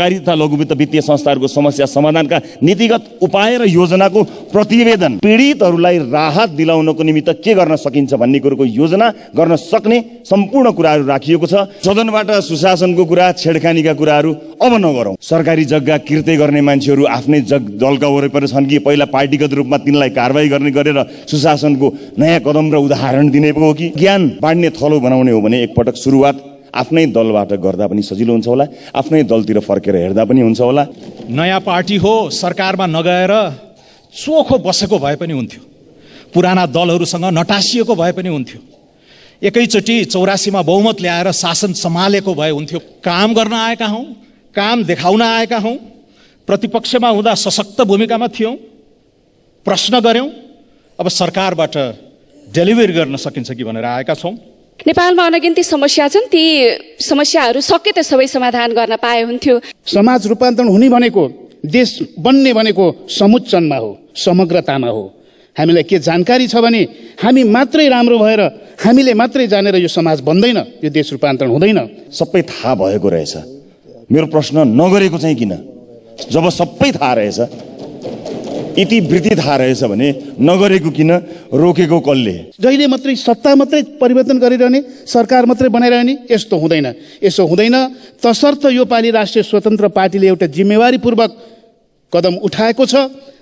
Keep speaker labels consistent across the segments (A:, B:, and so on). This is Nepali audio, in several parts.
A: कारी तथा लघुवित्त वित्तीय संस्थाहरूको समस्या समाधानका नीतिगत उपाय र योजनाको प्रतिवेदन पीडितहरूलाई राहत दिलाउनको निमित्त के गर्न सकिन्छ भन्ने कुरोको योजना गर्न सक्ने सम्पूर्ण कुराहरू राखिएको छ सदनबाट सुशासनको कुरा छेडखानीका कुराहरू अब नगरौँ सरकारी जग्गा किर्ते गर्ने मान्छेहरू आफ्नै जग दलका वरिपरि छन् कि पहिला पार्टीगत रूपमा तिनलाई कारवाही गर्ने गरेर सुशासनको नयाँ कदम र उदाहरण दिने हो कि ज्ञान बाँड्ने थलो बनाउने हो भने एकपटक सुरुवात आफ्नै दलबाट गर्दा पनि सजिलो हुन्छ होला आफ्नै दलतिर फर्केर हेर्दा पनि हुन्छ होला नयाँ पार्टी हो सरकारमा नगएर चोखो बसेको भए पनि हुन्थ्यो पुराना दलहरूसँग नटासिएको भए पनि हुन्थ्यो एकैचोटि चौरासीमा बहुमत ल्याएर शासन सम्हालेको भए हुन्थ्यो काम गर्न आएका हौँ काम देखाउन आएका हौँ प्रतिपक्षमा हुँदा सशक्त भूमिकामा थियौँ प्रश्न गऱ्यौँ अब सरकारबाट डेलिभरी गर्न सकिन्छ कि भनेर आएका छौँ नेपालमा अनगिन्ती समस्या छन् ती समस्याहरू सके त सबै समाधान गर्न पाए हुन्थ्यो समाज रूपान्तरण हुने भनेको देश बन्ने भनेको समुच्चनमा हो समग्रतामा हो हामीलाई के जानकारी छ भने हामी मात्रै राम्रो भएर हामीले मात्रै जानेर यो समाज बन्दैन यो देश रूपान्तरण हुँदैन सबै थाहा भएको रहेछ मेरो प्रश्न नगरेको चाहिँ किन जब सबै थाहा रहेछ यति वृद्धि थाहा रहेछ भने नगरेको किन रोकेको कसले जहिले मात्रै सत्ता मात्रै परिवर्तन गरिरहने सरकार मात्रै बनाइरहने यस्तो हुँदैन यसो हुँदैन तसर्थ यो योपालि राष्ट्रिय स्वतन्त्र पार्टीले एउटा जिम्मेवारीपूर्वक कदम उठाएको छ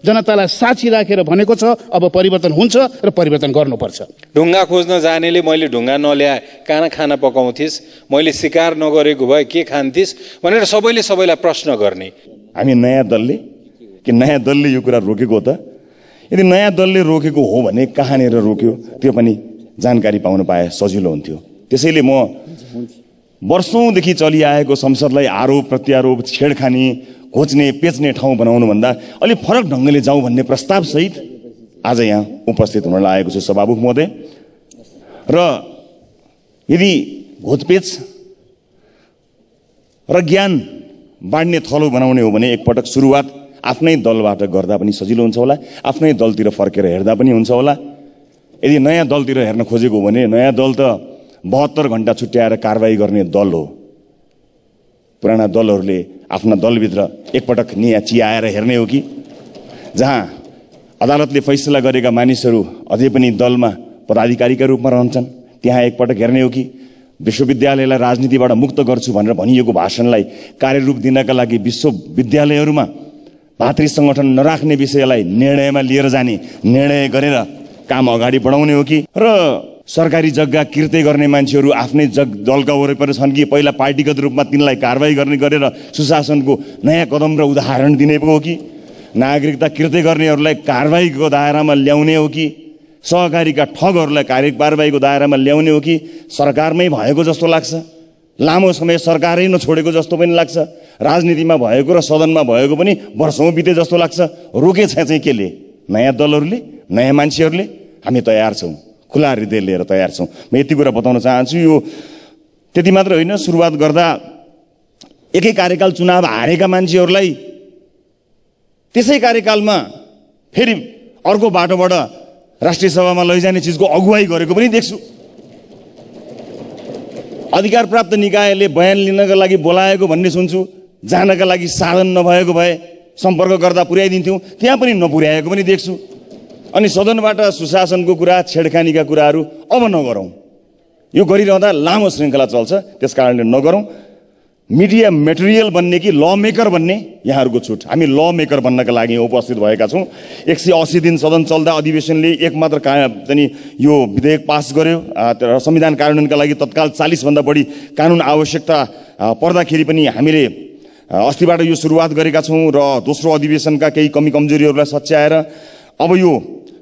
A: जनतालाई साक्षी राखेर भनेको छ अब परिवर्तन हुन्छ र परिवर्तन गर्नुपर्छ ढुङ्गा खोज्न जानेले मैले ढुङ्गा नल्याए कहाँ खाना पकाउँथिस् मैले सिकार नगरेको भए के खान्थिस् भनेर सबैले सबैलाई प्रश्न गर्ने हामी नयाँ दलले कि नयाँ दलले यो कुरा रोकेको हो त यदि नयाँ दलले रोकेको हो भने कहाँनिर रोक्यो त्यो पनि जानकारी पाउन पाए सजिलो हुन्थ्यो त्यसैले म वर्षौँदेखि चलिआएको संसदलाई आरोप प्रत्यारोप छेडखानी खोज्ने पेच्ने ठाउँ बनाउनुभन्दा अलिक फरक ढङ्गले जाउँ भन्ने प्रस्तावसहित आज यहाँ उपस्थित हुन लागेको छु सभामुख महोदय र यदि घोतपेच र ज्ञान बाँड्ने थलो बनाउने हो भने एकपटक सुरुवात आफ्नै दलबाट गर्दा पनि सजिलो हुन्छ होला आफ्नै दलतिर फर्केर हेर्दा पनि हुन्छ होला यदि नयाँ दलतिर हेर्न खोजेको हो भने नयाँ दल त बहत्तर घन्टा छुट्याएर कारवाही गर्ने दल हो पुराना दलहरूले आफ्ना दलभित्र एकपटक निया चियाएर हेर्ने हो कि जहाँ अदालतले फैसला गरेका मानिसहरू अझै पनि दलमा पदाधिकारीका रूपमा रहन्छन् त्यहाँ एकपटक हेर्ने हो कि विश्वविद्यालयलाई राजनीतिबाट मुक्त गर्छु भनेर भनिएको भाषणलाई कार्यरूप दिनका लागि विश्वविद्यालयहरूमा भातृ सङ्गठन नराख्ने विषयलाई निर्णयमा लिएर जाने निर्णय गरेर काम अगाडि बढाउने हो कि र सरकारी जग्गा किर्ते गर्ने मान्छेहरू आफ्नै जग दलका वरिपरि छन् कि पहिला पार्टीगत रूपमा तिनलाई कारवाही गर्ने गरेर सुशासनको नयाँ कदम र उदाहरण दिने पो हो कि नागरिकता किर्ते गर्नेहरूलाई कारवाहीको दायरामा ल्याउने हो कि सहकारीका ठगहरूलाई कार्य कारवाहीको दायरामा ल्याउने हो कि सरकारमै भएको जस्तो लाग्छ लामो समय सरकारै नछोडेको जस्तो पनि लाग्छ राजनीतिमा भएको र सदनमा भएको पनि वर्षौँ बिते जस्तो लाग्छ रोके छ चाहिँ केले नयाँ दलहरूले नयाँ मान्छेहरूले हामी तयार छौँ खुला हृदय लिएर तयार छौँ म यति कुरा बताउन चाहन्छु यो त्यति मात्र होइन सुरुवात गर्दा एकै कार्यकाल चुनाव हारेका मान्छेहरूलाई त्यसै कार्यकालमा फेरि अर्को बाटोबाट राष्ट्रिय सभामा लैजाने चिजको अगुवाई गरेको पनि देख्छु अधिकार प्राप्त निकायले बयान लिनका लागि बोलाएको भन्ने सुन्छु जानका लागि साधन नभएको भए सम्पर्क गर्दा पुर्याइदिन्थ्यौँ त्यहाँ पनि नपुर्याएको पनि देख्छु अनि सदनबाट सुशासनको कुरा छेडखानीका कुराहरू अब नगरौँ यो गरिरहँदा लामो श्रृङ्खला चल्छ त्यस कारणले नगरौँ मिडिया मेटेरियल बन्ने कि ल मेकर बन्ने यहाँहरूको छुट हामी ल मेकर बन्नका लागि उपस्थित भएका छौँ एक सय असी दिन सदन चल्दा अधिवेशनले एकमात्र काम का चाहिँ यो विधेयक पास गर्यो र संविधान कार्यान्वयनका लागि तत्काल चालिसभन्दा बढी कानुन आवश्यकता पर्दाखेरि पनि हामीले अस्तिबाट यो सुरुवात गरेका छौँ र दोस्रो अधिवेशनका केही कमी कमजोरीहरूलाई सच्याएर अब यो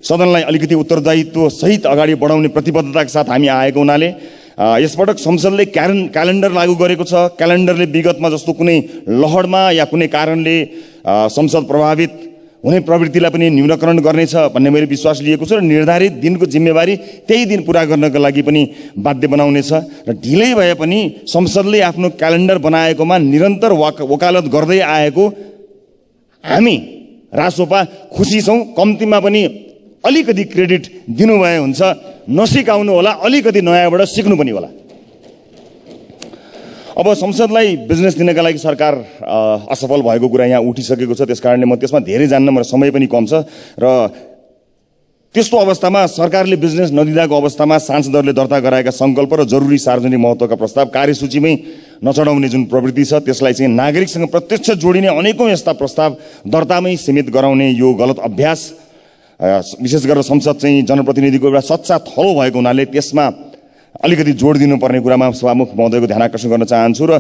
A: सदनलाई अलिकति उत्तरदायित्वसहित अगाडि बढाउने प्रतिबद्धताका साथ हामी आएको हुनाले यसपटक संसदले क्यारेन् क्यालेन्डर लागू गरेको छ क्यालेन्डरले विगतमा जस्तो कुनै लहरमा या कुनै कारणले संसद प्रभावित हुने प्रवृत्तिलाई पनि न्यूनीकरण गर्नेछ भन्ने मैले विश्वास लिएको छु र निर्धारित दिनको जिम्मेवारी त्यही दिन पुरा गर्नको लागि पनि बाध्य बनाउनेछ र ढिलै भए पनि संसदले आफ्नो क्यालेन्डर बनाएकोमा निरन्तर वाक वकालत गर्दै आएको हामी रासोपा खुसी छौँ कम्तीमा पनि अलिकति क्रेडिट दिनुभए हुन्छ नसिकाउनु होला अलिकति नयाँबाट सिक्नु पनि होला अब संसदलाई बिजनेस दिनका लागि सरकार असफल भएको कुरा यहाँ उठिसकेको छ त्यस म त्यसमा धेरै जान्न मेरो समय पनि कम छ र त्यस्तो अवस्थामा सरकारले बिजनेस नदिँदाको अवस्थामा सांसदहरूले दर्ता गराएका सङ्कल्प र जरुरी सार्वजनिक महत्त्वका प्रस्ताव कार्यसूचीमै नचढाउने जुन प्रवृत्ति छ त्यसलाई चाहिँ नागरिकसँग प्रत्यक्ष जोडिने अनेकौँ यस्ता प्रस्ताव दर्तामै सीमित गराउने यो गलत अभ्यास विशेष गरेर संसद चाहिँ जनप्रतिनिधिको एउटा सच्चा थलो भएको हुनाले त्यसमा अलिकति जोड दिनुपर्ने कुरामा सभामुख महोदयको ध्यान आकर्षण गर्न चाहन्छु र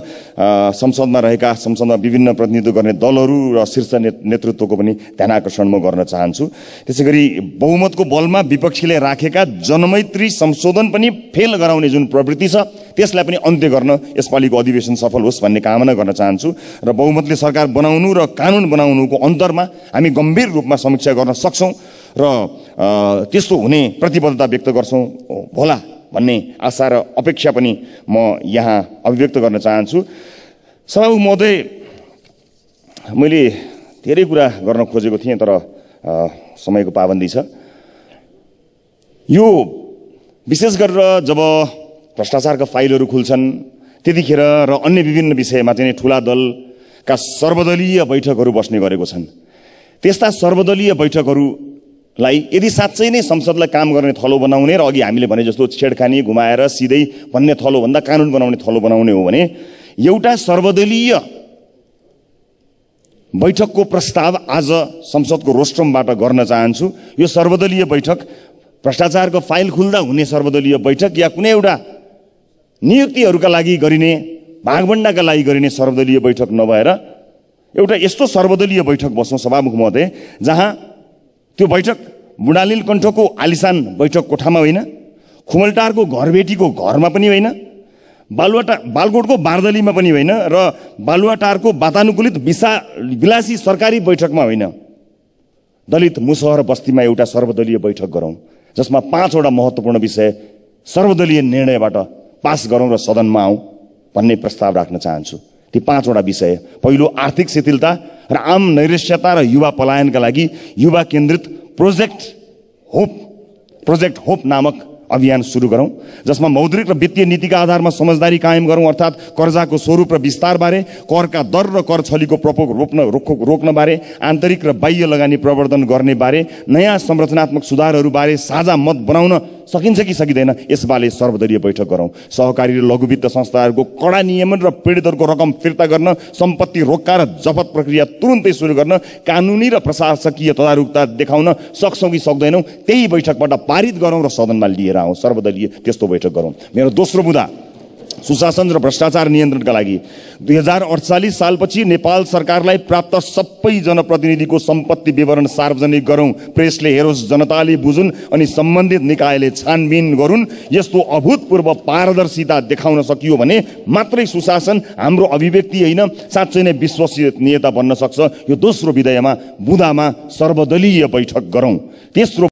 A: संसदमा रहेका संसदमा विभिन्न प्रतिनिधित्व गर्ने दलहरू र शीर्ष नेतृत्वको पनि ध्यान आकर्षण म गर्न चाहन्छु त्यसै गरी बहुमतको बलमा विपक्षीले राखेका जनमैत्री संशोधन पनि फेल गराउने जुन प्रवृत्ति छ त्यसलाई पनि अन्त्य गर्न यसपालिको अधिवेशन सफल होस् भन्ने कामना गर्न चाहन्छु र बहुमतले सरकार बनाउनु र कानुन बनाउनुको अन्तरमा हामी गम्भीर रूपमा समीक्षा गर्न सक्छौँ र त्यस्तो हुने प्रतिबद्धता व्यक्त गर्छौँ होला भन्ने आशा र अपेक्षा पनि म यहाँ अभिव्यक्त गर्न चाहन्छु सभामुख महोदय मैले धेरै कुरा गर्न खोजेको थिएँ तर समयको पाबन्दी छ यो विशेष गरेर जब भ्रष्टाचारका फाइलहरू खुल्छन् त्यतिखेर र अन्य विभिन्न विषयमा चाहिँ ठुला दलका सर्वदलीय बैठकहरू बस्ने गरेको छन् त्यस्ता सर्वदलीय बैठकहरू लाई यदि साँच्चै नै संसदलाई काम गर्ने थलो बनाउने र अघि हामीले भने जस्तो छेडखानी घुमाएर सिधै भन्ने थलोभन्दा कानुन बनाउने थलो बनाउने हो भने एउटा सर्वदलीय बैठकको प्रस्ताव आज संसदको रोस्ट्रमबाट गर्न चाहन्छु यो सर्वदलीय बैठक भ्रष्टाचारको फाइल खुल्दा हुने सर्वदलीय बैठक या कुनै एउटा नियुक्तिहरूका लागि गरिने भागभण्डाका लागि गरिने सर्वदलीय बैठक नभएर एउटा यस्तो सर्वदलीय बैठक बसौँ सभामुख महोदय जहाँ त्यो बैठक मुडालिल कण्ठको आलिसान बैठक कोठामा होइन खुमलटारको घरबेटीको घरमा पनि होइन बालुवाटा बालकोटको बार्दलीमा पनि होइन र बालुवाटारको वातानुकूलित विशा विलासी सरकारी बैठकमा होइन दलित मुसहर बस्तीमा एउटा सर्वदलीय बैठक गरौँ जसमा पाँचवटा महत्त्वपूर्ण विषय सर्वदलीय निर्णयबाट पास गरौँ र सदनमा आउँ भन्ने प्रस्ताव राख्न चाहन्छु ती पाँचवटा विषय पहिलो आर्थिक शिथिलता र आम नैरस्यता र युवा पलायनका लागि युवा केन्द्रित प्रोजेक्ट होप प्रोजेक्ट होप नामक अभियान सुरु गरौँ जसमा मौद्रिक र वित्तीय नीतिका आधारमा समझदारी कायम गरौँ अर्थात् कर्जाको स्वरूप र विस्तारबारे करका दर र कर छलीको प्रकोप रोप्न रोक रोक्नबारे आन्तरिक र बाह्य लगानी प्रवर्धन गर्नेबारे नयाँ संरचनात्मक सुधारहरूबारे साझा मत बनाउन सकिन्छ कि सकिँदैन यसबारे सर्वदलीय बैठक गरौँ सहकारी र लघुवित्त संस्थाहरूको कडा नियमन र पीडितहरूको रकम फिर्ता गर्न सम्पत्ति रोक्का र जफत प्रक्रिया तुरुन्तै सुरु गर्न कानुनी र प्रशासकीय तदारुकता देखाउन सक्छौँ कि सक्दैनौँ त्यही बैठकबाट पारित गरौँ र सदनमा लिएर आउँ सर्वदलीय त्यस्तो बैठक गरौँ मेरो दोस्रो मुद्दा सुशासन र भ्रष्टाचार नियन्त्रणका लागि दुई हजार अडचालिस सालपछि नेपाल सरकारलाई प्राप्त सबै जनप्रतिनिधिको सम्पत्ति विवरण सार्वजनिक गरौँ प्रेसले हेरोस् जनताले बुझुन् अनि सम्बन्धित निकायले छानबिन गरून् यस्तो अभूतपूर्व पारदर्शिता देखाउन सकियो भने मात्रै सुशासन हाम्रो अभिव्यक्ति होइन साँच्चै नै विश्वसनीयता बन्न सक्छ यो दोस्रो विधेयमा बुधामा सर्वदलीय बैठक गरौँ तेस्रो